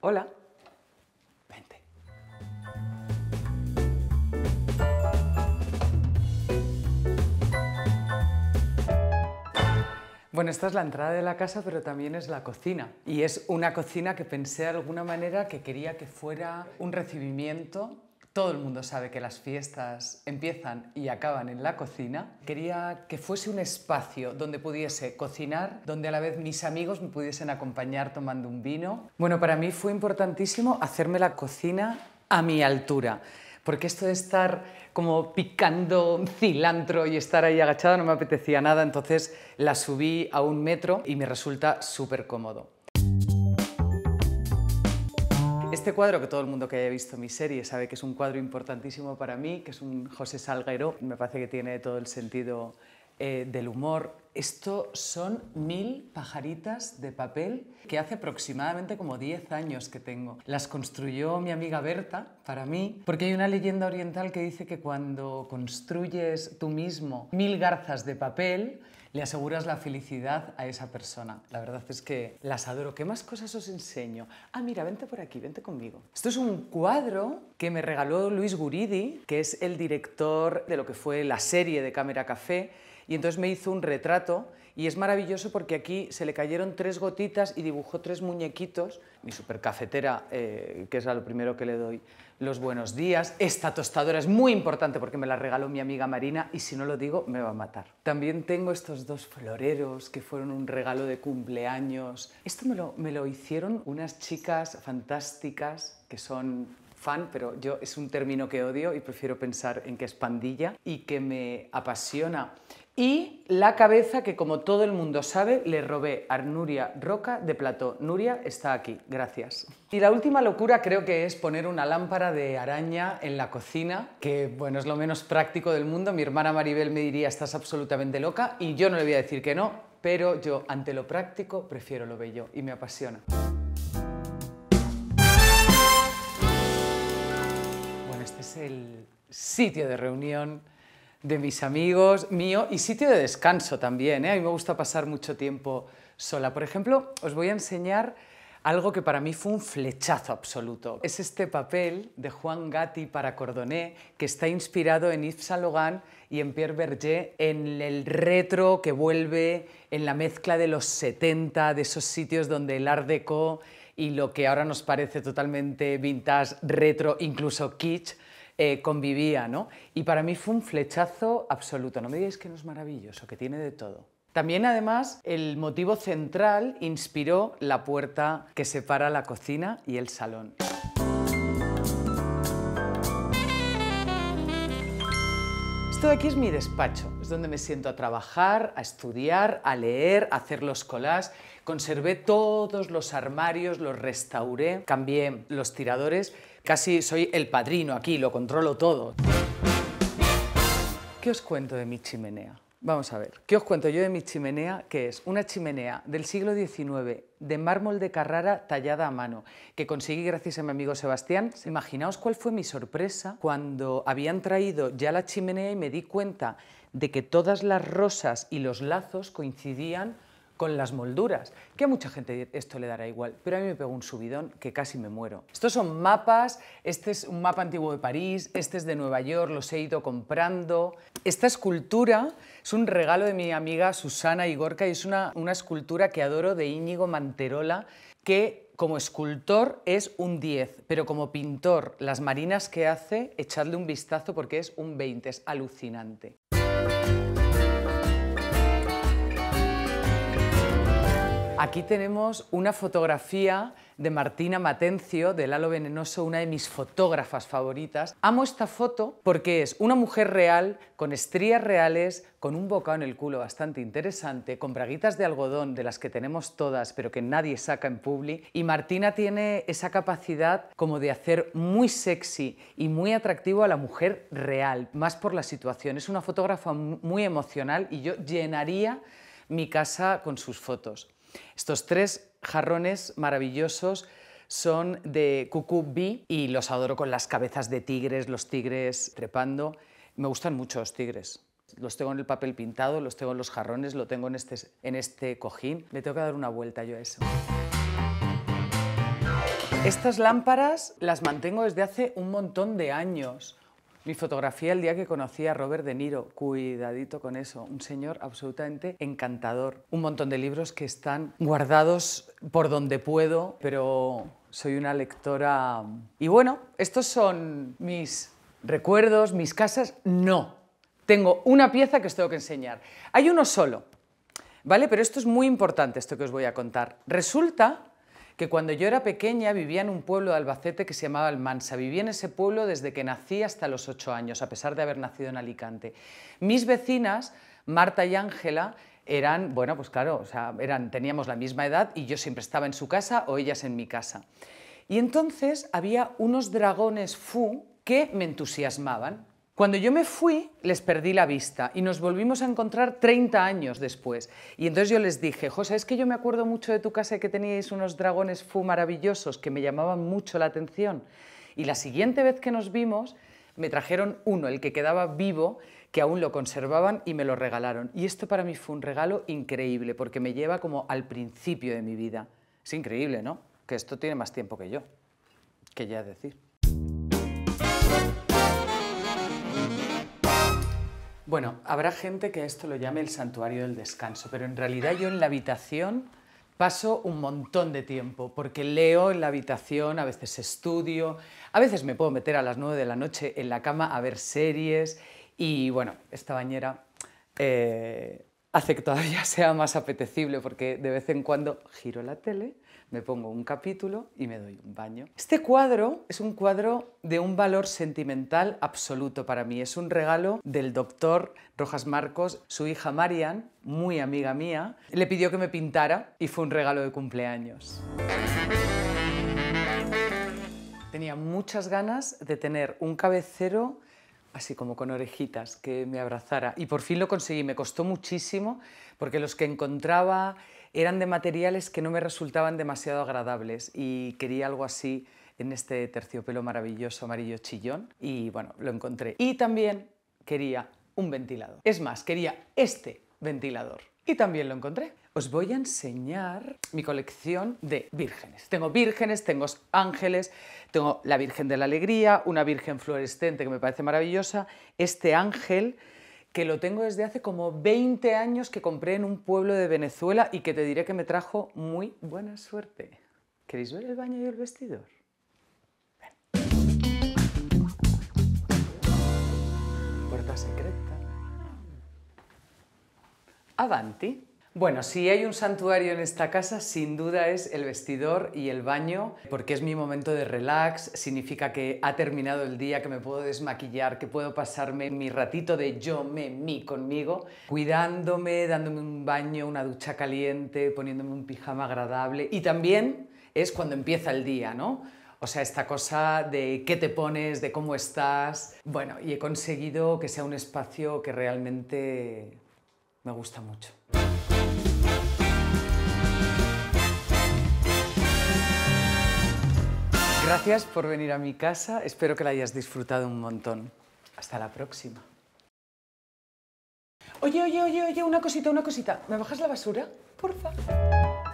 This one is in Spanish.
Hola, vente. Bueno, esta es la entrada de la casa, pero también es la cocina. Y es una cocina que pensé de alguna manera que quería que fuera un recibimiento todo el mundo sabe que las fiestas empiezan y acaban en la cocina. Quería que fuese un espacio donde pudiese cocinar, donde a la vez mis amigos me pudiesen acompañar tomando un vino. Bueno, para mí fue importantísimo hacerme la cocina a mi altura, porque esto de estar como picando cilantro y estar ahí agachada no me apetecía nada, entonces la subí a un metro y me resulta súper cómodo. Este cuadro que todo el mundo que haya visto mi serie sabe que es un cuadro importantísimo para mí, que es un José Salguero, me parece que tiene todo el sentido eh, del humor. Esto son mil pajaritas de papel que hace aproximadamente como 10 años que tengo. Las construyó mi amiga Berta para mí, porque hay una leyenda oriental que dice que cuando construyes tú mismo mil garzas de papel, le aseguras la felicidad a esa persona. La verdad es que las adoro. ¿Qué más cosas os enseño? Ah, mira, vente por aquí, vente conmigo. Esto es un cuadro que me regaló Luis Guridi, que es el director de lo que fue la serie de Cámara Café y entonces me hizo un retrato y es maravilloso porque aquí se le cayeron tres gotitas y dibujó tres muñequitos. Mi supercafetera, eh, que es a lo primero que le doy los buenos días. Esta tostadora es muy importante porque me la regaló mi amiga Marina y si no lo digo me va a matar. También tengo estos dos floreros que fueron un regalo de cumpleaños. Esto me lo, me lo hicieron unas chicas fantásticas que son fan, pero yo es un término que odio y prefiero pensar en que es pandilla y que me apasiona. Y la cabeza que, como todo el mundo sabe, le robé a Nuria Roca de Plató. Nuria está aquí, gracias. Y la última locura creo que es poner una lámpara de araña en la cocina, que bueno, es lo menos práctico del mundo. Mi hermana Maribel me diría, estás absolutamente loca, y yo no le voy a decir que no, pero yo ante lo práctico prefiero lo bello y me apasiona. Bueno, este es el sitio de reunión de mis amigos, mío, y sitio de descanso también. ¿eh? A mí me gusta pasar mucho tiempo sola. Por ejemplo, os voy a enseñar algo que para mí fue un flechazo absoluto. Es este papel de Juan Gatti para Cordoné, que está inspirado en Yves Saint Logan y en Pierre Bergé en el retro que vuelve, en la mezcla de los 70, de esos sitios donde el Art Deco y lo que ahora nos parece totalmente vintage, retro, incluso kitsch, eh, convivía, ¿no? Y para mí fue un flechazo absoluto. No me digáis que no es maravilloso, que tiene de todo. También, además, el motivo central inspiró la puerta que separa la cocina y el salón. Esto de aquí es mi despacho, es donde me siento a trabajar, a estudiar, a leer, a hacer los collages. Conservé todos los armarios, los restauré, cambié los tiradores, Casi soy el padrino aquí, lo controlo todo. ¿Qué os cuento de mi chimenea? Vamos a ver, ¿qué os cuento yo de mi chimenea? Que es una chimenea del siglo XIX, de mármol de Carrara tallada a mano, que conseguí gracias a mi amigo Sebastián. Imaginaos cuál fue mi sorpresa cuando habían traído ya la chimenea y me di cuenta de que todas las rosas y los lazos coincidían con las molduras, que a mucha gente esto le dará igual, pero a mí me pegó un subidón que casi me muero. Estos son mapas, este es un mapa antiguo de París, este es de Nueva York, los he ido comprando. Esta escultura es un regalo de mi amiga Susana Igorca y es una, una escultura que adoro de Íñigo Manterola, que como escultor es un 10, pero como pintor, las marinas que hace, echadle un vistazo porque es un 20, es alucinante. Aquí tenemos una fotografía de Martina Matencio, del Lalo Venenoso, una de mis fotógrafas favoritas. Amo esta foto porque es una mujer real, con estrías reales, con un bocado en el culo bastante interesante, con braguitas de algodón, de las que tenemos todas, pero que nadie saca en publi. Y Martina tiene esa capacidad como de hacer muy sexy y muy atractivo a la mujer real, más por la situación. Es una fotógrafa muy emocional y yo llenaría mi casa con sus fotos. Estos tres jarrones maravillosos son de cucubí y los adoro con las cabezas de tigres, los tigres trepando. Me gustan mucho los tigres. Los tengo en el papel pintado, los tengo en los jarrones, lo tengo en este, en este cojín. Me tengo que dar una vuelta yo a eso. Estas lámparas las mantengo desde hace un montón de años. Mi fotografía el día que conocí a Robert De Niro, cuidadito con eso, un señor absolutamente encantador. Un montón de libros que están guardados por donde puedo, pero soy una lectora... Y bueno, estos son mis recuerdos, mis casas, no. Tengo una pieza que os tengo que enseñar. Hay uno solo, ¿vale? Pero esto es muy importante, esto que os voy a contar. Resulta que cuando yo era pequeña vivía en un pueblo de Albacete que se llamaba Almansa. Vivía en ese pueblo desde que nací hasta los ocho años, a pesar de haber nacido en Alicante. Mis vecinas, Marta y Ángela, eran, bueno, pues eran, teníamos la misma edad y yo siempre estaba en su casa o ellas en mi casa. Y entonces había unos dragones Fu que me entusiasmaban. Cuando yo me fui, les perdí la vista y nos volvimos a encontrar 30 años después. Y entonces yo les dije, José, es que yo me acuerdo mucho de tu casa y que teníais unos dragones fu maravillosos que me llamaban mucho la atención. Y la siguiente vez que nos vimos, me trajeron uno, el que quedaba vivo, que aún lo conservaban y me lo regalaron. Y esto para mí fue un regalo increíble, porque me lleva como al principio de mi vida. Es increíble, ¿no? Que esto tiene más tiempo que yo, que ya decir. Bueno, habrá gente que esto lo llame el santuario del descanso, pero en realidad yo en la habitación paso un montón de tiempo, porque leo en la habitación, a veces estudio, a veces me puedo meter a las 9 de la noche en la cama a ver series y bueno, esta bañera... Eh, hace que todavía sea más apetecible porque de vez en cuando giro la tele, me pongo un capítulo y me doy un baño. Este cuadro es un cuadro de un valor sentimental absoluto para mí. Es un regalo del doctor Rojas Marcos. Su hija Marian, muy amiga mía, le pidió que me pintara y fue un regalo de cumpleaños. Tenía muchas ganas de tener un cabecero así como con orejitas, que me abrazara. Y por fin lo conseguí, me costó muchísimo porque los que encontraba eran de materiales que no me resultaban demasiado agradables y quería algo así en este terciopelo maravilloso amarillo chillón y bueno, lo encontré. Y también quería un ventilador. Es más, quería este ventilador. Y también lo encontré. Os voy a enseñar mi colección de vírgenes. Tengo vírgenes, tengo ángeles, tengo la Virgen de la Alegría, una Virgen fluorescente que me parece maravillosa, este ángel que lo tengo desde hace como 20 años que compré en un pueblo de Venezuela y que te diré que me trajo muy buena suerte. ¿Queréis ver el baño y el vestidor? Puerta secreta. Avanti. Bueno, si hay un santuario en esta casa, sin duda es el vestidor y el baño, porque es mi momento de relax, significa que ha terminado el día, que me puedo desmaquillar, que puedo pasarme mi ratito de yo, me, mí conmigo, cuidándome, dándome un baño, una ducha caliente, poniéndome un pijama agradable y también es cuando empieza el día, ¿no? O sea, esta cosa de qué te pones, de cómo estás. Bueno, y he conseguido que sea un espacio que realmente me gusta mucho. Gracias por venir a mi casa, espero que la hayas disfrutado un montón. Hasta la próxima. Oye, oye, oye, oye, una cosita, una cosita. ¿Me bajas la basura? Porfa.